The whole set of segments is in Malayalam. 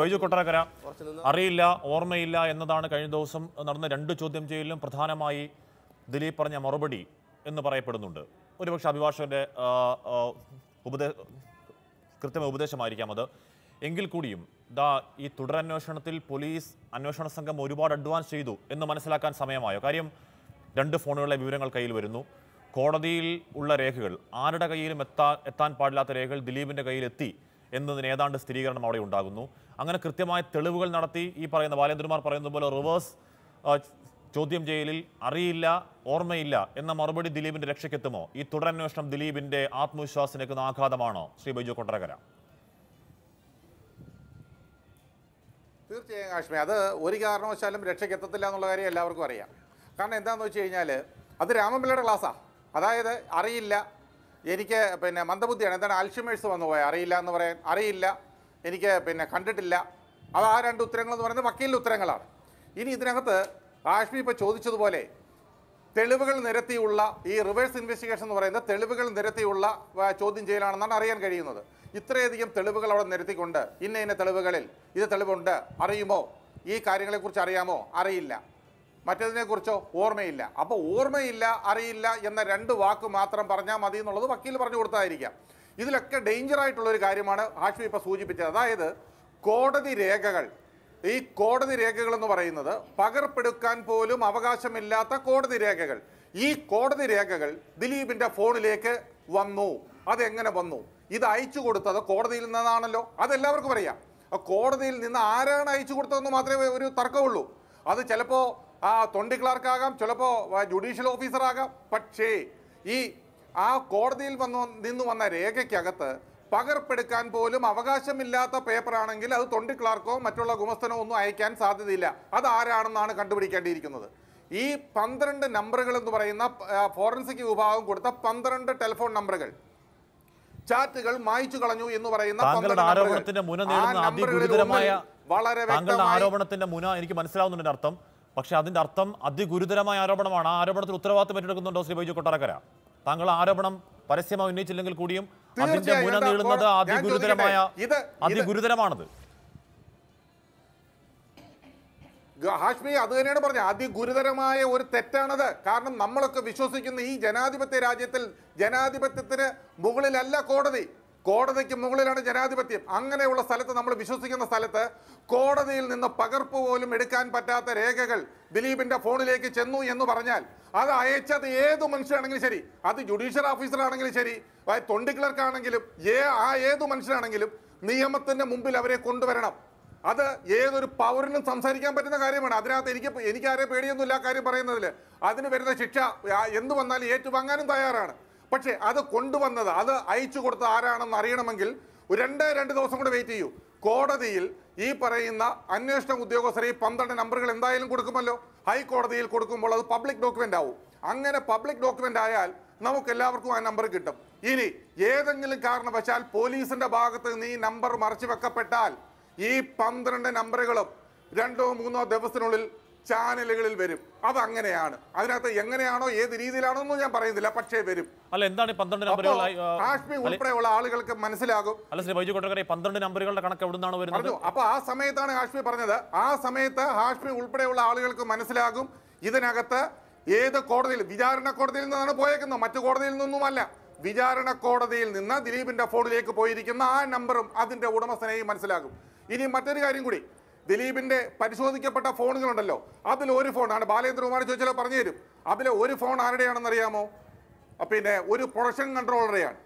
ബൈജു കൊട്ടാരക്കര അറിയില്ല ഓർമ്മയില്ല എന്നതാണ് കഴിഞ്ഞ ദിവസം നടന്ന രണ്ട് ചോദ്യം ചെയ്യലിലും പ്രധാനമായി ദിലീപ് പറഞ്ഞ മറുപടി എന്ന് പറയപ്പെടുന്നുണ്ട് ഒരുപക്ഷെ അഭിഭാഷകന്റെ ഉപദേ കൃത്യമായ ഉപദേശമായിരിക്കാം അത് എങ്കിൽ കൂടിയും ദാ ഈ തുടരന്വേഷണത്തിൽ പോലീസ് അന്വേഷണ സംഘം ഒരുപാട് അഡ്വാൻസ് ചെയ്തു എന്ന് മനസ്സിലാക്കാൻ സമയമായോ കാര്യം രണ്ട് ഫോണുകളിലെ വിവരങ്ങൾ കയ്യിൽ വരുന്നു കോടതിയിൽ ഉള്ള രേഖകൾ ആരുടെ കയ്യിലും എത്താൻ എത്താൻ പാടില്ലാത്ത രേഖകൾ ദിലീപിൻ്റെ കയ്യിൽ എത്തി എന്നതിന് ഏതാണ്ട് സ്ഥിരീകരണം അവിടെ ഉണ്ടാകുന്നു അങ്ങനെ കൃത്യമായ തെളിവുകൾ നടത്തി ഈ പറയുന്ന ബാലേന്ദ്രമാർ പറയുന്ന പോലെ റിവേഴ്സ് ചോദ്യം ചെയ്യലിൽ അറിയില്ല ഓർമ്മയില്ല എന്ന മറുപടി ദിലീപിന്റെ രക്ഷയ്ക്കെത്തുമോ ഈ തുടരന്വേഷണം ദിലീപിന്റെ ആത്മവിശ്വാസത്തിനേക്കുന്ന ആഘാതമാണോ ശ്രീ ബൈജു കൊട്ടരകര തീർച്ചയായും കാശ്മീർ അത് ഒരു കാരണവശാലും രക്ഷയ്ക്കെത്തത്തില്ല എന്നുള്ള കാര്യം എല്ലാവർക്കും അറിയാം കാരണം എന്താണെന്ന് വെച്ച് കഴിഞ്ഞാൽ അത് രാമപിള്ളയുടെ ക്ലാസ്സാണ് അതായത് അറിയില്ല എനിക്ക് പിന്നെ മന്ദബുദ്ധിയാണ് എന്താണ് ആൽഷിമേഴ്സ് വന്നു പോയാൽ അറിയില്ല എന്ന് പറയാൻ അറിയില്ല എനിക്ക് പിന്നെ കണ്ടിട്ടില്ല അത് ആ രണ്ട് ഉത്തരങ്ങളെന്ന് പറയുന്നത് വക്കീലിൻ്റെ ഉത്തരങ്ങളാണ് ഇനി ഇതിനകത്ത് ആഷ്മി ഇപ്പോൾ ചോദിച്ചതുപോലെ തെളിവുകൾ നിരത്തിയുള്ള ഈ റിവേഴ്സ് ഇൻവെസ്റ്റിഗേഷൻ എന്ന് പറയുന്നത് തെളിവുകൾ നിരത്തിയുള്ള ചോദ്യം ചെയ്യലാണെന്നാണ് അറിയാൻ കഴിയുന്നത് ഇത്രയധികം തെളിവുകൾ അവിടെ നിരത്തിക്കൊണ്ട് ഇന്ന ഇന്ന തെളിവുകളിൽ ഇത് തെളിവുണ്ട് അറിയുമോ ഈ കാര്യങ്ങളെക്കുറിച്ച് അറിയാമോ അറിയില്ല മറ്റതിനെക്കുറിച്ചോ ഓർമ്മയില്ല അപ്പോൾ ഓർമ്മയില്ല അറിയില്ല എന്ന രണ്ട് വാക്ക് മാത്രം പറഞ്ഞാൽ മതി എന്നുള്ളത് വക്കീൽ പറഞ്ഞു കൊടുത്തായിരിക്കാം ഇതിലൊക്കെ ഡേഞ്ചർ ആയിട്ടുള്ളൊരു കാര്യമാണ് ഹാഷ്മി ഇപ്പോൾ സൂചിപ്പിച്ചത് അതായത് കോടതി രേഖകൾ ഈ കോടതി രേഖകൾ എന്ന് പറയുന്നത് പകർപ്പെടുക്കാൻ പോലും അവകാശമില്ലാത്ത കോടതി രേഖകൾ ഈ കോടതി രേഖകൾ ദിലീപിൻ്റെ ഫോണിലേക്ക് വന്നു അതെങ്ങനെ വന്നു ഇത് അയച്ചു കൊടുത്തത് കോടതിയിൽ നിന്നാണല്ലോ അതെല്ലാവർക്കും അറിയാം കോടതിയിൽ നിന്ന് ആരാണ് അയച്ചു കൊടുത്തതെന്ന് മാത്രമേ ഒരു തർക്കമുള്ളൂ അത് ചിലപ്പോൾ ആ തൊണ്ടി ക്ലാർക്കാകാം ചിലപ്പോൾ ജുഡീഷ്യൽ ആകാം പക്ഷേ ഈ ആ കോടതിയിൽ വന്ന് നിന്ന് വന്ന രേഖയ്ക്കകത്ത് പകർപ്പെടുക്കാൻ പോലും അവകാശമില്ലാത്ത പേപ്പറാണെങ്കിൽ അത് തൊണ്ടി ക്ലാർക്കോ മറ്റുള്ള ഗുമസ്തനോ ഒന്നും അയക്കാൻ സാധ്യതയില്ല അത് ആരാണെന്നാണ് കണ്ടുപിടിക്കേണ്ടിയിരിക്കുന്നത് ഈ പന്ത്രണ്ട് നമ്പറുകൾ എന്ന് പറയുന്ന ഫോറൻസിക് വിഭാഗം കൊടുത്ത പന്ത്രണ്ട് ടെലിഫോൺ നമ്പറുകൾ ചാറ്റുകൾ മായ്ച്ചു കളഞ്ഞു എന്ന് പറയുന്ന ആരോപണത്തിന്റെ മുന വളരെ ആരോപണത്തിന്റെ മുന എനിക്ക് മനസ്സിലാവുന്നുണ്ട് അർത്ഥം പക്ഷേ അതിൻ്റെ അർത്ഥം അതിഗുരുതരമായ ആരോപണമാണ് ആ ആരോപണത്തിൽ ഉത്തരവാദിത്വം ഏറ്റെടുക്കുന്നുണ്ടോ ശ്രീ ബൈജു കൊട്ടാരക്കര താങ്കൾ ആരോപണം പരസ്യമായി ഉന്നയിച്ചില്ലെങ്കിൽ കൂടിയും അതിന്റെ മുന നീളുന്നത് അതിഗുരുതരമായ അതിഗുരുതരമാണത് ഹാഷ്മി അത് തന്നെയാണ് പറഞ്ഞത് അതിഗുരുതരമായ ഒരു തെറ്റാണത് കാരണം നമ്മളൊക്കെ വിശ്വസിക്കുന്ന ഈ ജനാധിപത്യ രാജ്യത്തിൽ ജനാധിപത്യത്തിന് മുകളിലല്ല കോടതി കോടതിക്ക് മുകളിലാണ് ജനാധിപത്യം അങ്ങനെയുള്ള സ്ഥലത്ത് നമ്മൾ വിശ്വസിക്കുന്ന സ്ഥലത്ത് കോടതിയിൽ നിന്ന് പകർപ്പ് പോലും എടുക്കാൻ പറ്റാത്ത രേഖകൾ ദിലീപിന്റെ ഫോണിലേക്ക് ചെന്നു എന്ന് പറഞ്ഞാൽ അത് അയച്ചത് ഏത് മനുഷ്യനാണെങ്കിലും ശരി അത് ജുഡീഷ്യൽ ഓഫീസറാണെങ്കിലും ശരി തൊണ്ടി ക്ലർക്കാണെങ്കിലും ഏ ആ ഏത് മനുഷ്യനാണെങ്കിലും നിയമത്തിന്റെ മുമ്പിൽ അവരെ കൊണ്ടുവരണം അത് ഏതൊരു പൗരനും സംസാരിക്കാൻ പറ്റുന്ന കാര്യമാണ് അതിനകത്ത് എനിക്ക് എനിക്കാരെ ഇല്ല കാര്യം പറയുന്നതിൽ അതിന് വരുന്ന ശിക്ഷ എന്തു വന്നാലും ഏറ്റുവാങ്ങാനും തയ്യാറാണ് പക്ഷേ അത് കൊണ്ടുവന്നത് അത് അയച്ചു കൊടുത്ത ആരാണെന്ന് അറിയണമെങ്കിൽ രണ്ട് രണ്ട് ദിവസം കൂടെ വെയിറ്റ് ചെയ്യൂ കോടതിയിൽ ഈ പറയുന്ന അന്വേഷണ ഉദ്യോഗസ്ഥർ ഈ പന്ത്രണ്ട് നമ്പറുകൾ എന്തായാലും കൊടുക്കുമല്ലോ ഹൈക്കോടതിയിൽ കൊടുക്കുമ്പോൾ അത് പബ്ലിക് ഡോക്യുമെന്റ് ആവും അങ്ങനെ പബ്ലിക് ഡോക്യുമെന്റ് ആയാൽ നമുക്ക് എല്ലാവർക്കും ആ നമ്പർ കിട്ടും ഇനി ഏതെങ്കിലും കാരണവശാൽ പോലീസിന്റെ ഭാഗത്ത് നിന്ന് ഈ നമ്പർ മറച്ചു വെക്കപ്പെട്ടാൽ ഈ പന്ത്രണ്ട് നമ്പറുകളും രണ്ടോ മൂന്നോ ദിവസത്തിനുള്ളിൽ ചാനലുകളിൽ വരും അതങ്ങനെയാണ് അതിനകത്ത് എങ്ങനെയാണോ ഏത് രീതിയിലാണോ ഒന്നും ഞാൻ പറയുന്നില്ല പക്ഷേ വരും അല്ല എന്താണ് പന്ത്രണ്ട് നമ്പറുകൾ കാശ്മീർ ഉൾപ്പെടെയുള്ള ആളുകൾക്ക് മനസ്സിലാകും അല്ല ശ്രീ ബൈജു കൊട്ടക്കറി പന്ത്രണ്ട് നമ്പറുകളുടെ കണക്ക് എവിടെ നിന്നാണ് വരുന്നത് അപ്പൊ ആ സമയത്താണ് ഹാഷ്മി പറഞ്ഞത് ആ സമയത്ത് ഹാഷ്മി ഉൾപ്പെടെയുള്ള ആളുകൾക്ക് മനസ്സിലാകും ഇതിനകത്ത് ഏത് കോടതിയിൽ വിചാരണ കോടതിയിൽ നിന്നാണ് പോയേക്കുന്നത് മറ്റു കോടതിയിൽ നിന്നൊന്നുമല്ല വിചാരണ കോടതിയിൽ നിന്ന് ദിലീപിന്റെ ഫോണിലേക്ക് പോയിരിക്കുന്ന ആ നമ്പറും അതിന്റെ ഉടമസ്ഥനെയും മനസ്സിലാകും ഇനി മറ്റൊരു കാര്യം കൂടി ദിലീപിന്റെ പരിശോധിക്കപ്പെട്ട ഫോണുകളുണ്ടല്ലോ അതിൽ ഒരു ഫോണാണ് ബാലചന്ദ്രകുമാർ ചോദിച്ചാലോ പറഞ്ഞു തരും അതിലെ ഒരു ഫോൺ ആരുടെയാണെന്ന് അറിയാമോ പിന്നെ ഒരു പ്രൊഡക്ഷൻ കൺട്രോളറെയാണ്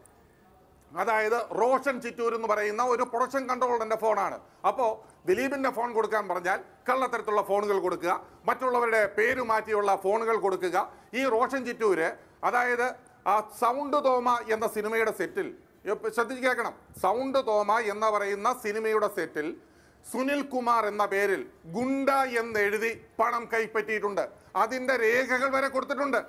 അതായത് റോഷൻ ചിറ്റൂർ എന്ന് പറയുന്ന ഒരു പ്രൊഡക്ഷൻ കൺട്രോളറിന്റെ ഫോണാണ് അപ്പോൾ ദിലീപിന്റെ ഫോൺ കൊടുക്കാൻ പറഞ്ഞാൽ കള്ളത്തരത്തിലുള്ള ഫോണുകൾ കൊടുക്കുക മറ്റുള്ളവരുടെ പേര് മാറ്റിയുള്ള ഫോണുകൾ കൊടുക്കുക ഈ റോഷൻ ചിറ്റൂര് അതായത് ആ സൗണ്ട് തോമ എന്ന സിനിമയുടെ സെറ്റിൽ ശ്രദ്ധിച്ച് കേൾക്കണം സൗണ്ട് തോമ എന്ന് പറയുന്ന സിനിമയുടെ സെറ്റിൽ സുനിൽ കുമാർ എന്ന പേരിൽ ഗുണ്ട എഴുതി പണം കൈപ്പറ്റിയിട്ടുണ്ട് അതിന്റെ രേഖകൾ വരെ കൊടുത്തിട്ടുണ്ട്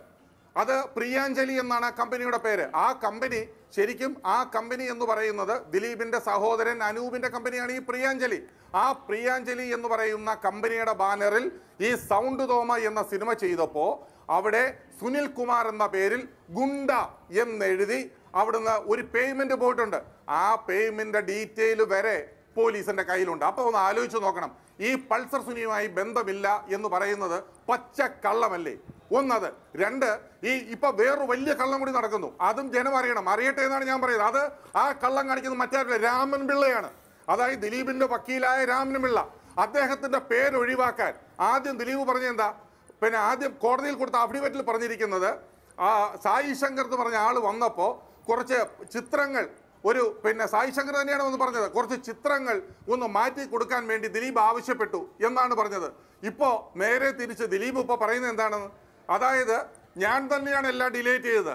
അത് പ്രിയാഞ്ജലി എന്നാണ് കമ്പനിയുടെ പേര് ആ കമ്പനി ശരിക്കും ആ കമ്പനി എന്ന് പറയുന്നത് ദിലീപിന്റെ സഹോദരൻ അനൂപിന്റെ കമ്പനിയാണ് ഈ പ്രിയാഞ്ജലി ആ പ്രിയാഞ്ജലി എന്ന് പറയുന്ന കമ്പനിയുടെ ബാനറിൽ ഈ സൗണ്ട് തോമ എന്ന സിനിമ ചെയ്തപ്പോൾ അവിടെ സുനിൽ കുമാർ എന്ന പേരിൽ ഗുണ്ട എന്നെഴുതി അവിടുന്ന് ഒരു പേയ്മെന്റ് പോയിട്ടുണ്ട് ആ പേയ്മെന്റ് ഡീറ്റെയിൽ വരെ പോലീസിന്റെ കയ്യിലുണ്ട് അപ്പോൾ ഒന്ന് ആലോചിച്ച് നോക്കണം ഈ പൾസർ സുനിയുമായി ബന്ധമില്ല എന്ന് പറയുന്നത് പച്ച കള്ളമല്ലേ ഒന്നത് രണ്ട് ഈ ഇപ്പൊ വേറൊരു വലിയ കള്ളം കൂടി നടക്കുന്നു അതും ജനം അറിയണം അറിയട്ടെ എന്നാണ് ഞാൻ പറയുന്നത് അത് ആ കള്ളം കാണിക്കുന്നത് മറ്റാരില്ല രാമൻ പിള്ളയാണ് അതായത് ദിലീപിന്റെ വക്കീലായ രാമൻ പിള്ള അദ്ദേഹത്തിന്റെ പേരൊഴിവാക്കാൻ ആദ്യം ദിലീപ് പറഞ്ഞെന്താ പിന്നെ ആദ്യം കോടതിയിൽ കൊടുത്ത അഫിഡവിറ്റിൽ പറഞ്ഞിരിക്കുന്നത് ആ സായി ശങ്കർ എന്ന് പറഞ്ഞ ആൾ വന്നപ്പോൾ കുറച്ച് ചിത്രങ്ങൾ ഒരു പിന്നെ സായി ശങ്കർ തന്നെയാണ് ഒന്ന് പറഞ്ഞത് കുറച്ച് ചിത്രങ്ങൾ ഒന്ന് മാറ്റി കൊടുക്കാൻ വേണ്ടി ദിലീപ് ആവശ്യപ്പെട്ടു എന്നാണ് പറഞ്ഞത് ഇപ്പോൾ നേരെ തിരിച്ച് ദിലീപ് ഇപ്പോൾ പറയുന്നത് എന്താണെന്ന് അതായത് ഞാൻ തന്നെയാണ് എല്ലാം ഡിലേറ്റ് ചെയ്തത്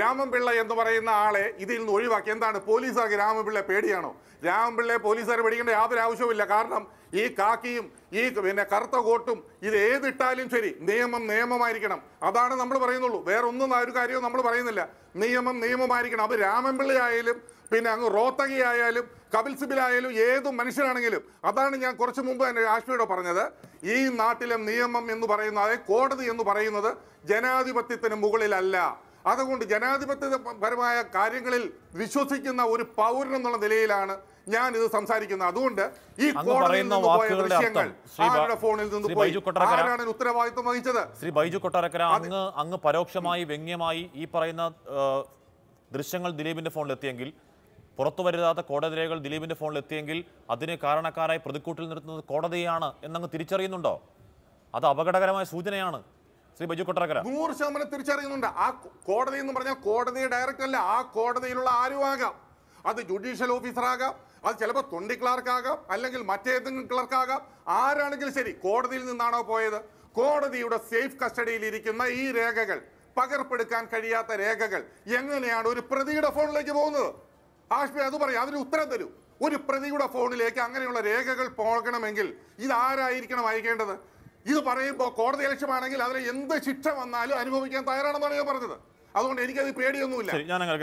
രാമൻപിള്ള എന്ന് പറയുന്ന ആളെ ഇതിൽ നിന്ന് ഒഴിവാക്കി എന്താണ് പോലീസുകാർക്ക് രാമൻപിള്ള പേടിയാണോ രാമൻപിള്ളയെ പോലീസുകാർ പേടിക്കേണ്ട യാതൊരു ആവശ്യവുമില്ല കാരണം ഈ കാക്കിയും ഈ പിന്നെ കറുത്ത കോട്ടും ഇത് ഏതിട്ടാലും ശരി നിയമം നിയമമായിരിക്കണം അതാണ് നമ്മൾ പറയുന്നുള്ളൂ വേറെ ഒന്നും ആ ഒരു കാര്യവും നമ്മൾ പറയുന്നില്ല നിയമം നിയമമായിരിക്കണം അപ്പോൾ രാമൻപിള്ളയായാലും പിന്നെ അങ്ങ് റോത്തകി ആയാലും കപിൽ സിബിലായാലും ഏത് മനുഷ്യനാണെങ്കിലും അതാണ് ഞാൻ കുറച്ച് മുമ്പ് തന്നെ രാഷ്ട്രീയോട് പറഞ്ഞത് ഈ നാട്ടിലെ നിയമം എന്ന് പറയുന്നത് കോടതി എന്ന് പറയുന്നത് ജനാധിപത്യത്തിന് മുകളിലല്ല അതുകൊണ്ട് ജനാധിപത്യപരമായ കാര്യങ്ങളിൽ വിശ്വസിക്കുന്ന ഒരു പൗരൻ എന്നുള്ള നിലയിലാണ് ഞാൻ ഇത് സംസാരിക്കുന്നത് അതുകൊണ്ട് ഈ ഫോണിൽ നിന്ന് പോയി ഉത്തരവാദിത്വം വഹിച്ചത് ശ്രീ ബൈജു കൊട്ടാരക്കര അങ്ങ് അങ്ങ് പരോക്ഷമായി വ്യംഗ്യമായി ഈ പറയുന്ന ദൃശ്യങ്ങൾ ദിലീപിന്റെ ഫോണിലെത്തിയെങ്കിൽ പുറത്തു വരുതാത്ത കോടതി രേഖകൾ ദിലീപിന്റെ ഫോണിലെത്തിയെങ്കിൽ അതിന് കാരണക്കാരായി പ്രതിക്കൂട്ടിൽ നിർത്തുന്നത് കോടതിയാണ് എന്നങ്ങ് തിരിച്ചറിയുന്നുണ്ടോ അത് അപകടകരമായ സൂചനയാണ് ശ്രീ ബജു കൊട്ടാരക്കര നൂറ് ശതമാനം തിരിച്ചറിയുന്നുണ്ട് ആ കോടതി എന്ന് പറഞ്ഞാൽ കോടതി ഡയറക്റ്റ് അല്ല ആ കോടതിയിലുള്ള ആരും ആകാം അത് ജുഡീഷ്യൽ ആകാം അത് ചിലപ്പോൾ തൊണ്ടി ആകാം അല്ലെങ്കിൽ മറ്റേതെങ്കിലും ക്ലർക്കാകാം ആരാണെങ്കിലും ശരി കോടതിയിൽ നിന്നാണോ പോയത് കോടതിയുടെ സേഫ് കസ്റ്റഡിയിൽ ഇരിക്കുന്ന ഈ രേഖകൾ പകർപ്പെടുക്കാൻ കഴിയാത്ത രേഖകൾ എങ്ങനെയാണ് ഒരു പ്രതിയുടെ ഫോണിലേക്ക് പോകുന്നത് ആഷ്മി അത് പറയും അതിന് ഉത്തരം തരൂ ഒരു പ്രതിയുടെ ഫോണിലേക്ക് അങ്ങനെയുള്ള രേഖകൾ പോകണമെങ്കിൽ ഇതാരായിരിക്കണം അയക്കേണ്ടത് ഇത് പറയുമ്പോൾ കോടതി ഇലക്ഷമാണെങ്കിൽ അതിൽ എന്ത് ശിക്ഷ വന്നാലും അനുഭവിക്കാൻ തയ്യാറാണെന്നാണ് ഞാൻ പറഞ്ഞത് അതുകൊണ്ട് എനിക്കത് പേടിയൊന്നുമില്ല